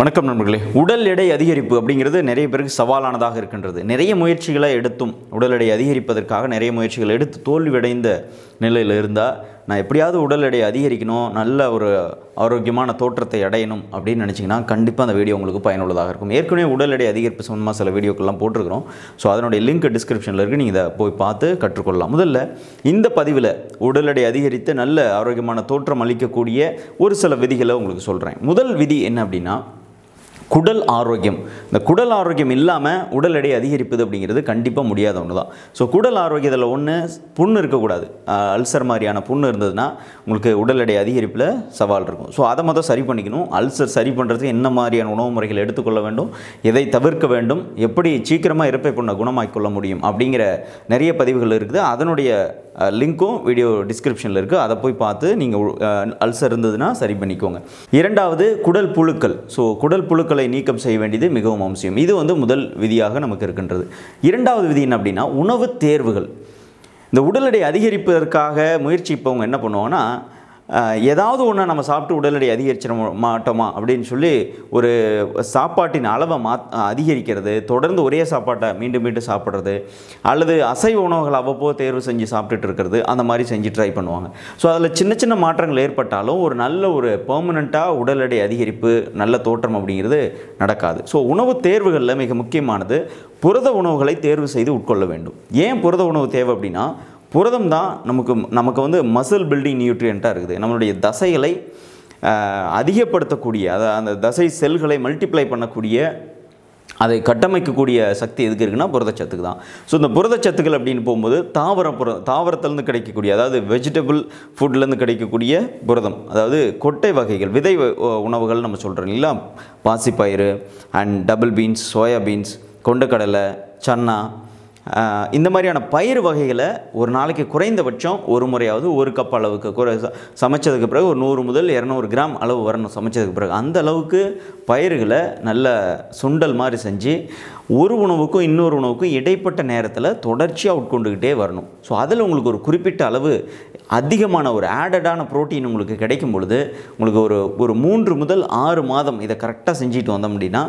வணக்கம் நண்பர்களே உடல் எடை அதிகரிப்பு அப்படிங்கிறது நிறைய பேருக்கு சவாலானதாக இருக்கின்றது நிறைய முயற்சிகளை எடுத்தும் உடல் எடை அதிகரிப்பதற்காக நிறைய முயற்சிகள் எடுத்து தோல்வியடைந்த நிலையில் இருந்தால் நான் எப்படியாவது உடல் எடை அதிகரிக்கணும் நல்ல ஒரு ஆரோக்கியமான தோற்றத்தை அடையணும் அப்படின்னு நினச்சிங்கன்னா கண்டிப்பாக அந்த வீடியோ உங்களுக்கு பயனுள்ளதாக இருக்கும் ஏற்கனவே உடல் எடை அதிகரிப்பு சம்மந்தமாக சில வீடியோக்கெல்லாம் போட்டிருக்கிறோம் ஸோ அதனுடைய லிங்க் டிஸ்கிரிப்ஷனில் இருக்குது நீங்கள் இதை போய் பார்த்து கற்றுக்கொள்ளலாம் முதல்ல இந்த பதிவில் உடல் எடை அதிகரித்து நல்ல ஆரோக்கியமான தோற்றம் அளிக்கக்கூடிய ஒரு சில விதிகளை உங்களுக்கு சொல்கிறேன் முதல் விதி என்ன அப்படின்னா குடல் ஆரோக்கியம் இந்த குடல் ஆரோக்கியம் இல்லாமல் உடல் எடை அதிகரிப்பது அப்படிங்கிறது கண்டிப்பாக முடியாத ஒன்று தான் ஸோ குடல் ஆரோக்கியத்தில் ஒன்று புண்ணு இருக்கக்கூடாது அல்சர் மாதிரியான புண்ணு இருந்ததுன்னா உங்களுக்கு உடல் எடை அதிகரிப்பில் சவால் இருக்கும் ஸோ அதை மொதல் சரி பண்ணிக்கணும் அல்சர் சரி பண்ணுறதுக்கு என்ன மாதிரியான உணவு முறைகள் எடுத்துக்கொள்ள வேண்டும் எதை தவிர்க்க வேண்டும் எப்படி சீக்கிரமாக இறப்பை பண்ண குணமாக்கி கொள்ள முடியும் அப்படிங்கிற நிறைய பதிவுகள் இருக்குது அதனுடைய லிங்க்கும் வீடியோ டிஸ்கிரிப்ஷனில் இருக்குது அதை போய் பார்த்து நீங்கள் அல்சர் இருந்ததுன்னா சரி பண்ணிக்கோங்க இரண்டாவது குடல் புழுக்கள் ஸோ குடல் புழுக்கள் உணர்வுகளை நீக்கம் செய்ய வேண்டியது மிகவும் அவசியம் இது வந்து முதல் விதியாக நமக்கு இருக்கின்றது இரண்டாவது விதி என்ன அப்படின்னா உணவு தேர்வுகள் இந்த உடல் எடை அதிகரிப்பதற்காக முயற்சிப்பவங்க என்ன பண்ணுவாங்கன்னா ஏதாவது ஒன்று நம்ம சாப்பிட்டு உடல் எடை அதிகரிச்சிட மாட்டோமா அப்படின்னு சொல்லி ஒரு சாப்பாட்டின் அளவை மா அதிகரிக்கிறது தொடர்ந்து ஒரே சாப்பாட்டை மீண்டும் மீண்டும் சாப்பிட்றது அல்லது அசைவ உணவுகள் அவ்வப்போ தேர்வு செஞ்சு சாப்பிட்டுட்டு இருக்கிறது அந்த மாதிரி செஞ்சு ட்ரை பண்ணுவாங்க ஸோ அதில் சின்ன சின்ன மாற்றங்கள் ஏற்பட்டாலும் ஒரு நல்ல ஒரு பெர்மனண்ட்டாக உடல் எடை அதிகரிப்பு நல்ல தோற்றம் அப்படிங்கிறது நடக்காது ஸோ உணவு தேர்வுகளில் மிக முக்கியமானது புரத உணவுகளை தேர்வு செய்து உட்கொள்ள வேண்டும் ஏன் புரத உணவு தேவை அப்படின்னா புரதம் தான் நமக்கு நமக்கு வந்து மசில் பில்டிங் நியூட்ரியண்ட்டாக இருக்குது நம்மளுடைய தசைகளை அதிகப்படுத்தக்கூடிய அதை அந்த தசை செல்களை மல்டிப்ளை பண்ணக்கூடிய அதை கட்டமைக்கக்கூடிய சக்தி எதுக்கு இருக்குன்னா புரதச்சத்துக்கு தான் ஸோ இந்த புரதச்சத்துக்கள் அப்படின்னு போகும்போது தாவரம் புர தாவரத்துலேருந்து கிடைக்கக்கூடிய அதாவது வெஜிடபிள் ஃபுட்லேருந்து கிடைக்கக்கூடிய புரதம் அதாவது கொட்டை வகைகள் விதை உணவுகள் நம்ம சொல்கிறோம் இல்லைங்களா பாசிப்பயிறு and double beans soya beans கொண்டக்கடலை சன்னா இந்த மாதிரியான பயிர் வகைகளை ஒரு நாளைக்கு குறைந்தபட்சம் ஒரு முறையாவது ஒரு கப் அளவுக்கு குறை சமைச்சதுக்கு பிறகு ஒரு நூறு முதல் இரநூறு கிராம் அளவு வரணும் சமைச்சதுக்கு பிறகு அந்த அளவுக்கு பயிர்களை நல்ல சுண்டல் மாதிரி செஞ்சு ஒரு உணவுக்கும் இன்னொரு உணவுக்கும் இடைப்பட்ட நேரத்தில் தொடர்ச்சியாக உட்கொண்டுக்கிட்டே வரணும் ஸோ அதில் உங்களுக்கு ஒரு குறிப்பிட்ட அளவு அதிகமான ஒரு ஆடடான ப்ரோட்டீன் உங்களுக்கு கிடைக்கும் பொழுது உங்களுக்கு ஒரு ஒரு மூன்று முதல் ஆறு மாதம் இதை கரெக்டாக செஞ்சுட்டு வந்தோம் அப்படின்னா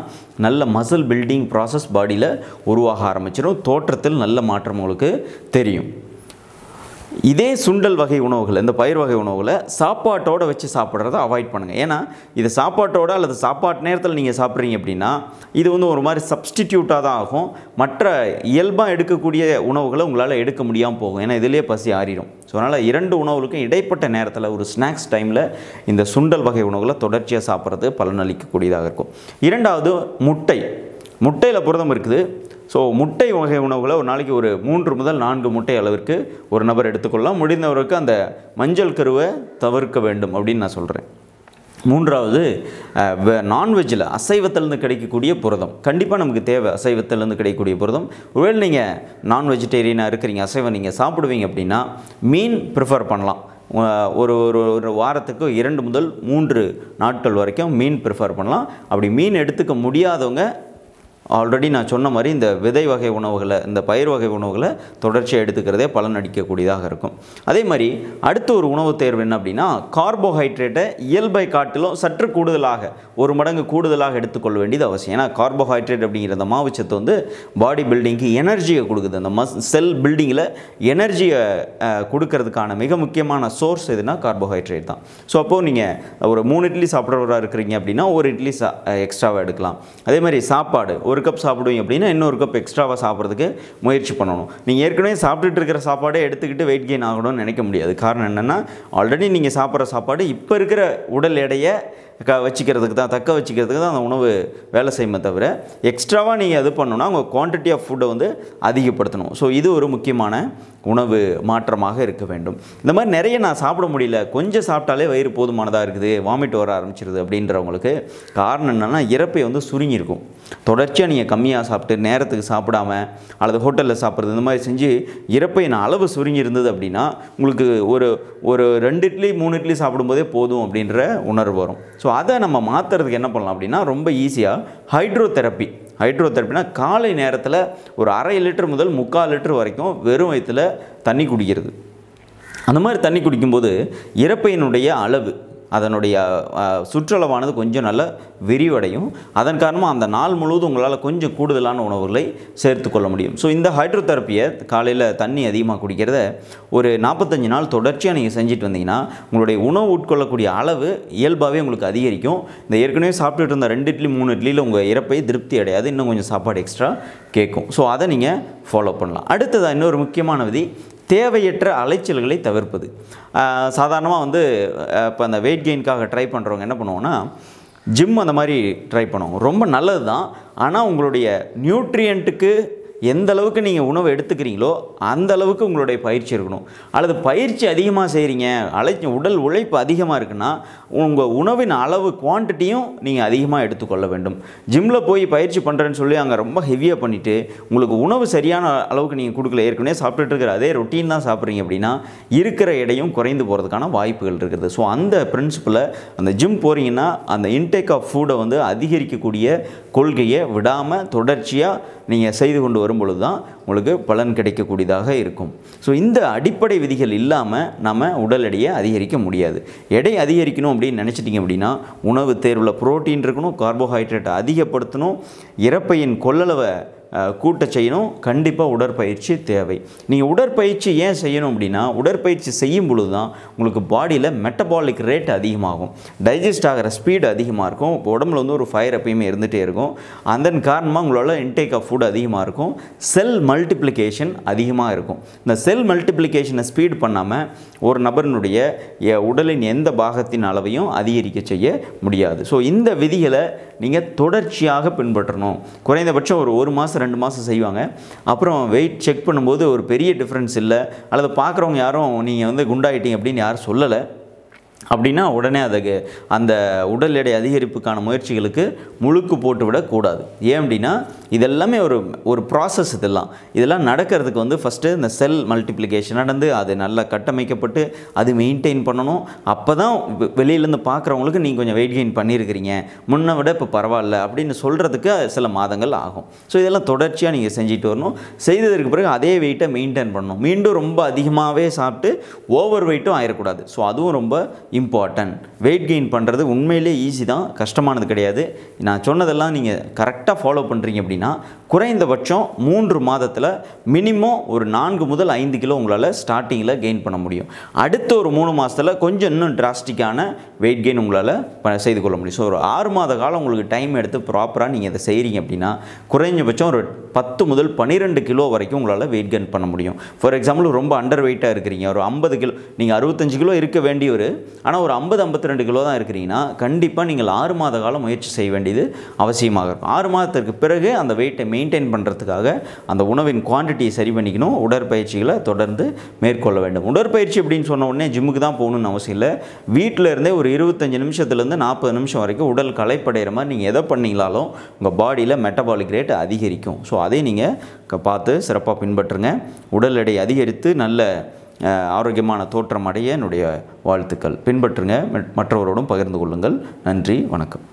நல்ல மசில் பில்டிங் ப்ராசஸ் பாடியில் உருவாக ஆரம்பிச்சிடும் தோற்றத்தில் நல்ல மாற்றம் உங்களுக்கு தெரியும் இதே சுண்டல் வகை உணவுகள் இந்த பயிர் வகை உணவுகளை சாப்பாட்டோடு வச்சு சாப்பிட்றத அவாய்ட் பண்ணுங்கள் ஏன்னா இது சாப்பாட்டோட அல்லது சாப்பாட்டு நேரத்தில் நீங்கள் சாப்பிட்றீங்க அப்படின்னா இது வந்து ஒரு மாதிரி சப்ஸ்டிடியூட்டாக தான் ஆகும் மற்ற இயல்பாக எடுக்கக்கூடிய உணவுகளை உங்களால் எடுக்க முடியாமல் போகும் ஏன்னா இதிலே பசி ஆறிடும் ஸோ அதனால் இரண்டு உணவுகளுக்கும் இடைப்பட்ட நேரத்தில் ஒரு ஸ்நாக்ஸ் டைமில் இந்த சுண்டல் வகை உணவுகளை தொடர்ச்சியாக சாப்பிட்றது பலனளிக்கக்கூடியதாக இருக்கும் இரண்டாவது முட்டை முட்டையில் புரதம் இருக்குது ஸோ முட்டை வகை உணவுகளை ஒரு நாளைக்கு ஒரு மூன்று முதல் நான்கு முட்டை அளவிற்கு ஒரு நபர் எடுத்துக்கொள்ளலாம் முடிந்தவருக்கு அந்த மஞ்சள் கருவை தவிர்க்க வேண்டும் அப்படின்னு நான் சொல்கிறேன் மூன்றாவது நான்வெஜ்ஜில் அசைவத்திலேருந்து கிடைக்கக்கூடிய புரதம் கண்டிப்பாக நமக்கு தேவை அசைவத்திலேருந்து கிடைக்கக்கூடிய புரதம் ஒருவேளை நீங்கள் நான் வெஜிடேரியனாக இருக்கிறீங்க அசைவம் நீங்கள் சாப்பிடுவீங்க அப்படின்னா மீன் ப்ரிஃபர் பண்ணலாம் ஒரு ஒரு ஒரு வாரத்துக்கு இரண்டு முதல் மூன்று நாட்கள் வரைக்கும் மீன் ப்ரிஃபர் பண்ணலாம் அப்படி மீன் எடுத்துக்க முடியாதவங்க ஆல்ரெடி நான் சொன்ன மாதிரி இந்த விதை வகை உணவுகளை இந்த பயிர் வகை உணவுகளை தொடர்ச்சியாக எடுத்துக்கிறதே பலன் அடிக்கக்கூடியதாக இருக்கும் அதே மாதிரி அடுத்த ஒரு உணவு தேர்வு என்ன அப்படின்னா கார்போஹைட்ரேட்டை இயல்பை காட்டிலும் சற்று கூடுதலாக ஒரு மடங்கு கூடுதலாக எடுத்துக்கொள்ள வேண்டியது அவசியம் ஏன்னா கார்போஹைட்ரேட் அப்படிங்கிற அந்த மாவுச்சத்து வந்து பாடி பில்டிங்க்கு எனர்ஜியை கொடுக்குது அந்த மஸ் செல் பில்டிங்கில் எனர்ஜியை கொடுக்கறதுக்கான மிக முக்கியமான சோர்ஸ் எதுனா கார்போஹைட்ரேட் தான் ஸோ அப்போது நீங்கள் ஒரு மூணு இட்லி சாப்பிட்றவராக இருக்கிறீங்க அப்படின்னா ஒரு இட்லி சா எக்ஸ்ட்ராவாக எடுக்கலாம் அதே மாதிரி சாப்பாடு ஒரு ஒரு கப் சாப்பிடுவீங்க அப்படின்னா இன்னொரு கப் எக்ஸ்ட்ராவாக சாப்பிட்றதுக்கு முயற்சி பண்ணணும் நீங்கள் ஏற்கனவே சாப்பிட்டுட்டு இருக்கிற சாப்பாடே எடுத்துக்கிட்டு வெயிட் கெயின் ஆகணும்னு நினைக்க முடியாது காரணம் என்னென்னா ஆல்ரெடி நீங்கள் சாப்பிட்ற சாப்பாடு இப்போ இருக்கிற உடல் எடையை க வச்சுக்கிறதுக்கு தான் தக்க வச்சுக்கிறதுக்கு தான் அந்த உணவு வேலை செய்யுமே தவிர எக்ஸ்ட்ராவாக நீங்கள் எது பண்ணணும்னா உங்கள் குவான்டிட்டி ஆஃப் ஃபுட்டை வந்து அதிகப்படுத்தணும் ஸோ இது ஒரு முக்கியமான உணவு மாற்றமாக இருக்க வேண்டும் இந்த மாதிரி நிறைய நான் சாப்பிட முடியல கொஞ்சம் சாப்பிட்டாலே வயிறு போதுமானதாக இருக்குது வாமிட் வர ஆரம்பிச்சிருது அப்படின்றவங்களுக்கு காரணம் என்னென்னா இறப்பை வந்து சுருங்கியிருக்கும் தொடர்ச்சியாக நீங்கள் கம்மியாக சாப்பிட்டு நேரத்துக்கு சாப்பிடாம அல்லது ஹோட்டலில் சாப்பிட்றது இந்த மாதிரி செஞ்சு இறப்பையின் அளவு சுருங்கி இருந்தது அப்படின்னா உங்களுக்கு ஒரு ஒரு ரெண்டு இட்லி மூணு இட்லி சாப்பிடும்போதே போதும் அப்படின்ற உணர்வு வரும் ஸோ ஸோ அதை நம்ம மாற்றுறதுக்கு என்ன பண்ணலாம் அப்படின்னா ரொம்ப ஈஸியாக ஹைட்ரோ தெரப்பி ஹைட்ரோ தெரப்பினா காலை நேரத்தில் ஒரு அரை லிட்டர் முதல் முக்கால் லிட்டர் வரைக்கும் வெறும் வயிற்றில் தண்ணி குடிக்கிறது அந்த மாதிரி தண்ணி குடிக்கும்போது இறப்பையினுடைய அளவு அதனுடைய சுற்றளவானது கொஞ்சம் நல்ல விரிவடையும் அதன் காரணமாக அந்த நாள் முழுவதும் உங்களால் கொஞ்சம் கூடுதலான உணவுகளை சேர்த்து கொள்ள முடியும் ஸோ இந்த ஹைட்ரோதெரப்பியை காலையில் தண்ணி அதிகமாக குடிக்கிறத ஒரு நாற்பத்தஞ்சு நாள் தொடர்ச்சியாக நீங்கள் செஞ்சுட்டு வந்தீங்கன்னா உங்களுடைய உணவு உட்கொள்ளக்கூடிய அளவு இயல்பாகவே உங்களுக்கு அதிகரிக்கும் இந்த ஏற்கனவே சாப்பிட்டுட்டு இருந்த ரெண்டு இட்லி மூணு இட்லியில் உங்கள் இறப்பை திருப்தி அடையாது இன்னும் கொஞ்சம் சாப்பாடு எக்ஸ்ட்ரா கேட்கும் ஸோ அதை நீங்கள் ஃபாலோ பண்ணலாம் அடுத்ததாக இன்னொரு முக்கியமான விதி தேவையற்ற அலைச்சல்களை தவிர்ப்பது சாதாரணமாக வந்து இப்போ அந்த வெயிட் கெயின்காக ட்ரை பண்ணுறவங்க என்ன பண்ணுவோன்னா ஜிம் அந்த மாதிரி ட்ரை பண்ணுவோம் ரொம்ப நல்லது தான் ஆனால் உங்களுடைய நியூட்ரியண்ட்டுக்கு எந்த அளவுக்கு நீங்கள் உணவு எடுத்துக்கிறீங்களோ அந்த அளவுக்கு உங்களுடைய பயிற்சி இருக்கணும் அல்லது பயிற்சி அதிகமாக செய்கிறீங்க அலை உடல் உழைப்பு அதிகமாக இருக்குன்னா உங்கள் உணவின் அளவு குவான்டிட்டியும் நீங்கள் அதிகமாக எடுத்துக்கொள்ள வேண்டும் ஜிம்மில் போய் பயிற்சி பண்ணுறேன்னு சொல்லி அங்கே ரொம்ப ஹெவியாக பண்ணிவிட்டு உங்களுக்கு உணவு சரியான அளவுக்கு நீங்கள் கொடுக்கல ஏற்கனவே சாப்பிட்டுட்டு இருக்கிற அதே ரொட்டீன் தான் சாப்பிட்றீங்க அப்படின்னா இருக்கிற எடையும் குறைந்து போகிறதுக்கான வாய்ப்புகள் இருக்குது ஸோ அந்த பிரின்சிப்பில் அந்த ஜிம் போகிறீங்கன்னா அந்த இன்டேக் ஆஃப் ஃபுட்டை வந்து அதிகரிக்கக்கூடிய கொள்கையை விடாமல் தொடர்ச்சியாக நீங்கள் செய்து கொண்டு வரும் பொழுது தான் உங்களுக்கு பலன் கிடைக்கக்கூடியதாக இருக்கும் ஸோ இந்த அடிப்படை விதிகள் இல்லாமல் நம்ம உடல் எடையை அதிகரிக்க முடியாது எடை அதிகரிக்கணும் அப்படின்னு நினச்சிட்டிங்க அப்படின்னா உணவு தேர்வில் புரோட்டீன் இருக்கணும் கார்போஹைட்ரேட்டை அதிகப்படுத்தணும் இறப்பையின் கொள்ளளவை கூட்ட செய்யணும் கண்டிப்பாக உடற்பயிற்சி தேவை நீங்கள் உடற்பயிற்சி ஏன் செய்யணும் அப்படின்னா உடற்பயிற்சி செய்யும் பொழுது தான் உங்களுக்கு பாடியில் மெட்டபாலிக் ரேட் அதிகமாகும் டைஜஸ்ட் ஆகிற ஸ்பீடு அதிகமாக இருக்கும் இப்போ உடம்புல வந்து ஒரு ஃபயர் எப்பயுமே இருந்துகிட்டே இருக்கும் அதன் காரணமாக உங்களால் இன்டேக் ஆஃப் ஃபுட் அதிகமாக இருக்கும் செல் மல்டிப்ளிகேஷன் அதிகமாக இருக்கும் இந்த செல் மல்டிப்ளிகேஷனை ஸ்பீட் பண்ணாமல் ஒரு நபரினுடைய உடலின் எந்த பாகத்தின் அளவையும் அதிகரிக்க செய்ய முடியாது ஸோ இந்த விதிகளை நீங்கள் தொடர்ச்சியாக பின்பற்றணும் குறைந்தபட்சம் ஒரு ஒரு மாதம் ரெண்டு மாதம் செய்வாங்க அப்புறம் வெயிட் செக் பண்ணும்போது ஒரு பெரிய டிஃப்ரென்ஸ் இல்லை அல்லது பார்க்குறவங்க யாரும் நீங்கள் வந்து குண்டாயிட்டீங்க அப்படின்னு யாரும் சொல்லலை அப்படின்னா உடனே அதுக்கு அந்த உடல் எடை அதிகரிப்புக்கான முயற்சிகளுக்கு முழுக்கு போட்டுவிடக்கூடாது ஏன் அப்படின்னா இதெல்லாமே ஒரு ஒரு ப்ராசஸ் இதெல்லாம் இதெல்லாம் நடக்கிறதுக்கு வந்து ஃபஸ்ட்டு இந்த செல் மல்டிப்ளிகேஷன் நடந்து அது நல்லா கட்டமைக்கப்பட்டு அது மெயின்டைன் பண்ணணும் அப்போ தான் வெளியிலேருந்து பார்க்குறவங்களுக்கு நீங்கள் கொஞ்சம் வெயிட் கெயின் பண்ணியிருக்கிறீங்க முன்ன விட இப்போ பரவாயில்ல அப்படின்னு சொல்கிறதுக்கு சில மாதங்கள் ஆகும் ஸோ இதெல்லாம் தொடர்ச்சியாக நீங்கள் செஞ்சுட்டு வரணும் செய்ததற்கு பிறகு அதே வெயிட்டை மெயின்டைன் பண்ணணும் மீண்டும் ரொம்ப அதிகமாகவே சாப்பிட்டு ஓவர் வெயிட்டும் ஆயிடக்கூடாது ஸோ அதுவும் ரொம்ப இம்பார்ட்டன்ட் வெயிட் கெயின் பண்ணுறது உண்மையிலே ஈஸி தான் கஷ்டமானது கிடையாது நான் சொன்னதெல்லாம் நீங்கள் கரெக்டாக ஃபாலோ பண்ணுறீங்க அப்படின்னா குறைந்தபட்சம் மூன்று மாதத்தில் மினிமம் ஒரு நான்கு முதல் ஐந்து கிலோ உங்களால் ஸ்டார்டிங்கில் கெயின் பண்ண முடியும் அடுத்த ஒரு மூணு மாதத்தில் கொஞ்சம் இன்னும் டிராஸ்டிக்கான வெயிட் கெயின் உங்களால் ப செய்து கொள்ள முடியும் ஸோ ஒரு ஆறு மாத காலம் உங்களுக்கு டைம் எடுத்து ப்ராப்பராக நீங்கள் இதை செய்கிறீங்க அப்படின்னா குறைஞ்சபட்சம் ஒரு பத்து முதல் பன்னிரெண்டு கிலோ வரைக்கும் உங்களால் வெயிட் கெயின் பண்ண முடியும் ஃபார் எக்ஸாம்பிள் ரொம்ப அண்டர் வெயிட்டாக இருக்கிறீங்க ஒரு ஐம்பது கிலோ நீங்கள் அறுபத்தஞ்சு கிலோ இருக்க வேண்டியவர் ஆனால் ஒரு ஐம்பது ஐம்பத்தி ரெண்டு கிலோ தான் இருக்கிறீங்கன்னா கண்டிப்பாக நீங்கள் ஆறு மாத காலம் முயற்சி செய்ய வேண்டியது அவசியமாக இருக்கும் ஆறு மாதத்திற்கு பிறகு அந்த வெயிட்டை மெயின்டைன் பண்ணுறதுக்காக அந்த உணவின் குவான்டிட்டியை சரி பண்ணிக்கணும் உடற்பயிற்சிகளை தொடர்ந்து மேற்கொள்ள வேண்டும் உடற்பயிற்சி அப்படின்னு சொன்ன உடனே ஜிம்முக்கு தான் போகணும்னு அவசியம் இல்லை வீட்டில் இருந்தே ஒரு இருபத்தஞ்சு நிமிஷத்துலேருந்து நாற்பது நிமிஷம் வரைக்கும் உடல் களைப்படைகிற மாதிரி நீங்கள் எதை பண்ணீங்களாலும் உங்கள் பாடியில் மெட்டபாலிக் ரேட் அதிகரிக்கும் ஸோ அதை நீங்கள் பார்த்து சிறப்பாக பின்பற்றுங்க உடல் எடை அதிகரித்து நல்ல ஆரோக்கியமான தோற்றம் அடைய என்னுடைய வாழ்த்துக்கள் பின்பற்றுங்க மற்றவரோடும் பகிர்ந்து கொள்ளுங்கள் நன்றி வணக்கம்